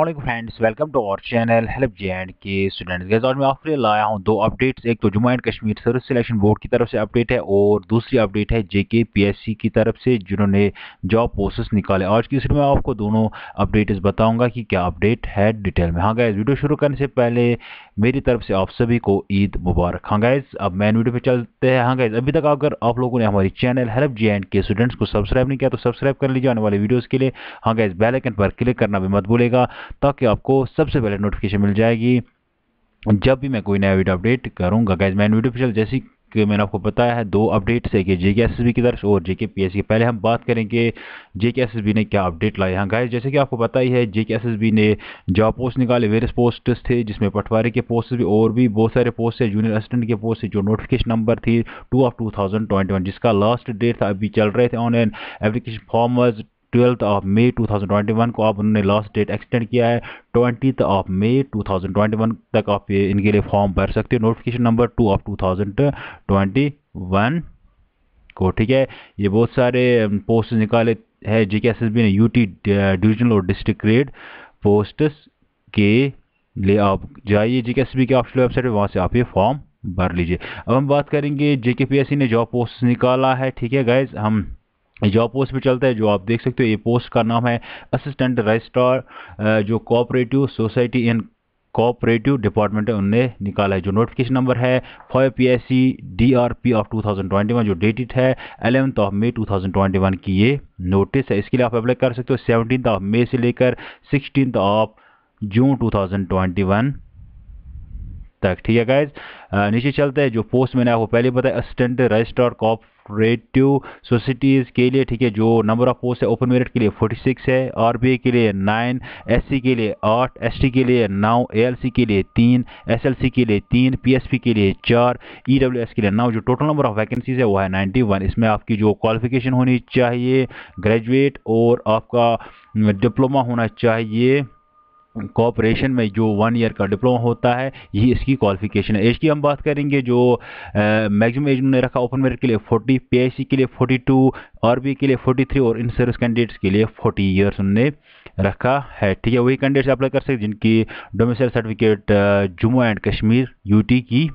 morning friends welcome to our channel help J and K students guys और मैं आपके लिए लाया हूं दो अपडेट्स एक तो Jammu and Kashmir service selection board की तरफ से अपडेट है और दूसरी अपडेट है जेके पीएससी की तरफ से जिन्होंने जॉब पोस्ट निकाले आज की इसमें आपको दोनों अपडेट्स बताऊंगा कि क्या अपडेट है डिटेल में हाँ गैस वीडियो शुरू करने से पहले मेरी तरफ से आप सभी को ईद मुबारक हाँ गाइज अब मैन वीडियो पे चलते हैं हाँ गाइज अभी तक अगर आप लोगों ने हमारी channel help J and K students को सब्सक्राइब नहीं किया तो सब्सक्राइब कर लीजिए आने वाले वीडियोज़ के लिए हाँ गाइज बेलाइकन पर क्लिक करना भी मत भूलेगा ताकि आपको सबसे पहले नोटिफिकेशन मिल जाएगी जब भी मैं कोई नया वीडियो अपडेट करूँगा गैज मैन वीडियो फिशल जैसी के मैंने आपको बताया है दो अपडेट्स है कि जे के एस की तरफ और जे के पी एस की पहले हम बात करेंगे जे के एस ने क्या अपडेट लाए हाँ गाइस जैसे कि आपको पता ही है जे के एस ने जॉब पोस्ट निकाले वेरियस पोस्ट थे जिसमें पटवारी के पोस्ट भी और भी बहुत सारे पोस्ट है जूनियर असिस्टेंट के पोस्ट थे जो नोटिफिकेशन नंबर थी टू ऑफ टू जिसका लास्ट डेट था अभी चल रहे थे online application form twelfth of May 2021 को अब उन्होंने लास्ट डेट एक्सटेंड किया है ट्वेंटी ऑफ मई 2021 तक आप ये इनके लिए फॉर्म भर सकते हो नोटिफिकेशन नंबर टू ऑफ 2021 को ठीक है ये बहुत सारे पोस्ट निकाले हैं जेके के एस एस बी ने यूटी डिविजनल और डिस्ट्रिक्ट ग्रेड पोस्ट के लिए आप जाइए जेके के एस बी की ऑफिशियल वेबसाइट वहाँ से आप ये फॉर्म भर लीजिए अब हम बात करेंगे जे पी एस सी ने जॉब पोस्ट निकाला है ठीक है गाइज हम जॉब पोस्ट भी चलता है जो आप देख सकते हो ये पोस्ट का नाम है असिस्टेंट रजिस्ट्रार जो cooperative society in cooperative department उनने निकाला है जो नोटिफिकेशन नंबर है five P S C D R P of two thousand twenty one जो डेटेड है eleventh of May two thousand twenty one की ये नोटिस है इसके लिए आप अप्लाई कर सकते हो सेवनटीन ऑफ मे से लेकर sixteen of June two thousand twenty one तक ठीक है गाइज नीचे चलते हैं जो पोस्ट मैंने आपको पहले बताया असिस्टेंट रजिस्ट्रार कॉप कोऑपरेटिव सोसाइटीज़ के लिए ठीक है जो नंबर ऑफ पोस्ट है ओपन मेरिट के लिए 46 है आरबीआई के लिए 9 एससी के लिए 8 एसटी के लिए 9 एएलसी के लिए 3 एसएलसी के लिए 3 पीएसपी के लिए 4 ईडब्ल्यूएस e के लिए 9 जो टोटल नंबर ऑफ वैकेंसीज है वो है 91 इसमें आपकी जो क्वालिफिकेशन होनी चाहिए ग्रेजुएट और आपका डिप्लोमा होना चाहिए कॉपरेशन में जो वन ईयर का डिप्लोमा होता है यही इसकी क्वालिफिकेशन है एज की हम बात करेंगे जो मैक्सिमम एज उन्होंने रखा ओपन मेरिट के लिए 40 पीआईसी के लिए 42 आरबी के लिए 43 और इन सर्विस कैंडिडेट्स के लिए 40 ईयर्स उन्होंने रखा है ठीक है वही कैंडिडेट्स अप्लाई कर सकते जिनकी domicile certificate Jammu and Kashmir यू की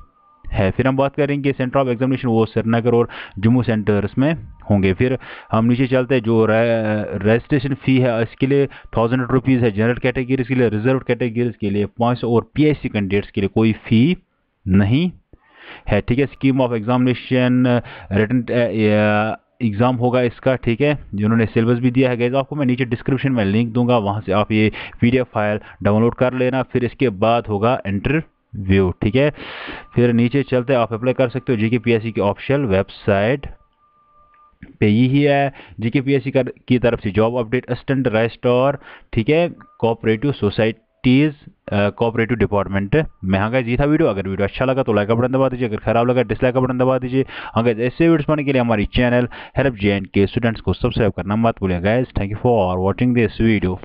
है फिर हम बात करेंगे सेंटर ऑफ एग्जामिनेशन वो श्रीनगर और जम्मू सेंटर्स में होंगे फिर हम नीचे चलते हैं जो रजिस्ट्रेशन फी है इसके लिए थाउजेंड रुपीज़ है जनरल कैटेगरीज के लिए रिजर्व कैटेगरीज के लिए पाँच और सी कैंडिडेट्स के लिए कोई फ़ी नहीं है ठीक है scheme of examination written exam होगा इसका ठीक है जिन्होंने सिलेबस भी दिया है गैज़ आपको मैं नीचे डिस्क्रिप्शन में लिंक दूंगा वहाँ से आप ये पीडीएफ फाइल डाउनलोड कर लेना फिर इसके बाद होगा इंटरव्यू व्यू ठीक है फिर नीचे चलते आप अप्लाई कर सकते हो जी के की ऑफिशियल वेबसाइट पे ही है जी के की तरफ से जॉब अपडेट असिस्टेंट रजिस्ट्रार ठीक है कोऑपरेटिव सोसाइटी कोऑपरेटिव डिपार्टमेंट में हाँ था वीडियो अगर वीडियो अच्छा लगा तो लाइक का बटन दबा दीजिए अगर खराब लगा डिसलाइक का बटन दबा दीजिए हाँ ऐसे वीडियोस पाने के लिए हमारी channel help J and K students को सब्सक्राइब करना मत भूलिए guys thank you for watching this video